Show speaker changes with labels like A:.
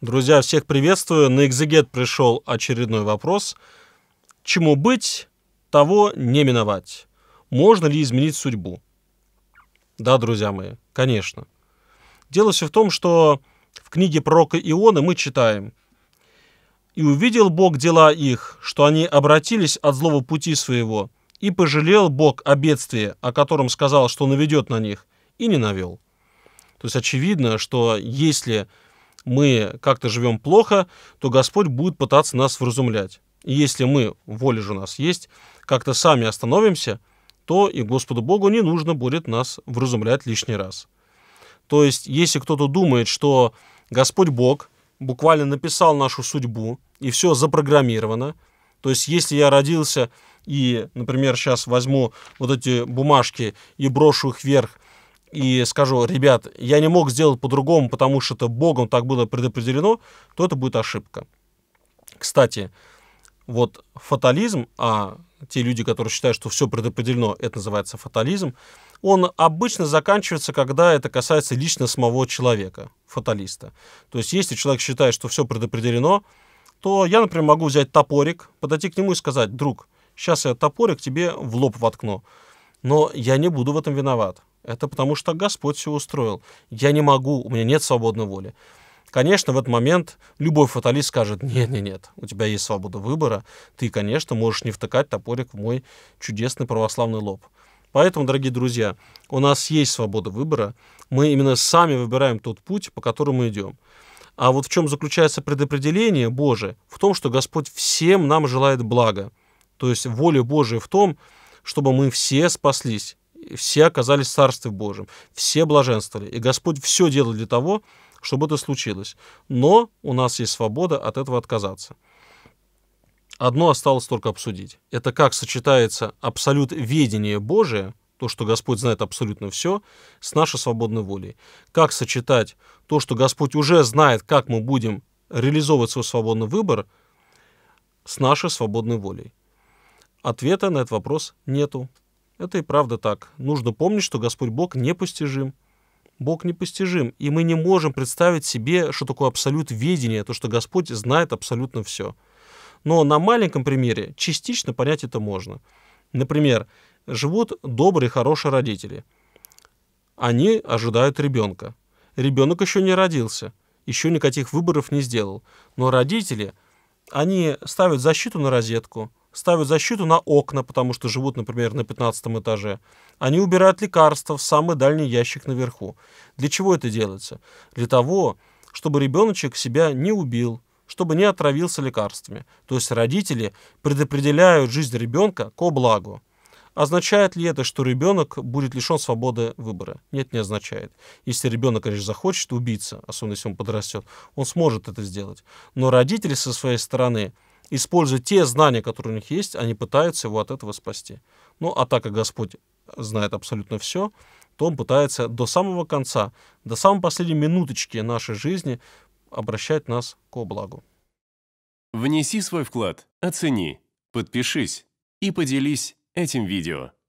A: Друзья, всех приветствую. На экзегет пришел очередной вопрос. Чему быть, того не миновать. Можно ли изменить судьбу? Да, друзья мои, конечно. Дело все в том, что в книге пророка Ионы мы читаем «И увидел Бог дела их, что они обратились от злого пути своего, и пожалел Бог о бедствии, о котором сказал, что наведет на них, и не навел». То есть очевидно, что если мы как-то живем плохо, то Господь будет пытаться нас вразумлять. И если мы, воля же у нас есть, как-то сами остановимся, то и Господу Богу не нужно будет нас вразумлять лишний раз. То есть, если кто-то думает, что Господь Бог буквально написал нашу судьбу, и все запрограммировано, то есть, если я родился и, например, сейчас возьму вот эти бумажки и брошу их вверх, и скажу, ребят, я не мог сделать по-другому, потому что это Богом так было предопределено, то это будет ошибка. Кстати, вот фатализм, а те люди, которые считают, что все предопределено, это называется фатализм, он обычно заканчивается, когда это касается лично самого человека, фаталиста. То есть, если человек считает, что все предопределено, то я, например, могу взять топорик, подойти к нему и сказать, друг, сейчас я топорик тебе в лоб воткну, но я не буду в этом виноват. Это потому что Господь все устроил. Я не могу, у меня нет свободной воли. Конечно, в этот момент любой фаталист скажет, нет, нет, нет, у тебя есть свобода выбора, ты, конечно, можешь не втыкать топорик в мой чудесный православный лоб. Поэтому, дорогие друзья, у нас есть свобода выбора, мы именно сами выбираем тот путь, по которому идем. А вот в чем заключается предопределение Божие? В том, что Господь всем нам желает блага. То есть воля Божия в том, чтобы мы все спаслись все оказались в Царстве Божьем, все блаженствовали, и Господь все делал для того, чтобы это случилось. Но у нас есть свобода от этого отказаться. Одно осталось только обсудить. Это как сочетается абсолют ведение Божие, то, что Господь знает абсолютно все, с нашей свободной волей. Как сочетать то, что Господь уже знает, как мы будем реализовывать свой свободный выбор, с нашей свободной волей? Ответа на этот вопрос нету. Это и правда так. Нужно помнить, что Господь Бог непостижим. Бог непостижим, и мы не можем представить себе, что такое абсолют ведения, то, что Господь знает абсолютно все. Но на маленьком примере частично понять это можно. Например, живут добрые, хорошие родители. Они ожидают ребенка. Ребенок еще не родился, еще никаких выборов не сделал. Но родители, они ставят защиту на розетку – ставят защиту на окна, потому что живут, например, на 15 этаже. Они убирают лекарства в самый дальний ящик наверху. Для чего это делается? Для того, чтобы ребеночек себя не убил, чтобы не отравился лекарствами. То есть родители предопределяют жизнь ребенка ко благу. Означает ли это, что ребенок будет лишен свободы выбора? Нет, не означает. Если ребенок, конечно, захочет убиться, особенно если он подрастет, он сможет это сделать. Но родители со своей стороны – Используя те знания, которые у них есть, они пытаются его от этого спасти. Ну, а так как Господь знает абсолютно все, то он пытается до самого конца, до самой последней минуточки нашей жизни обращать нас к благу. Внеси свой вклад, оцени, подпишись и поделись этим видео.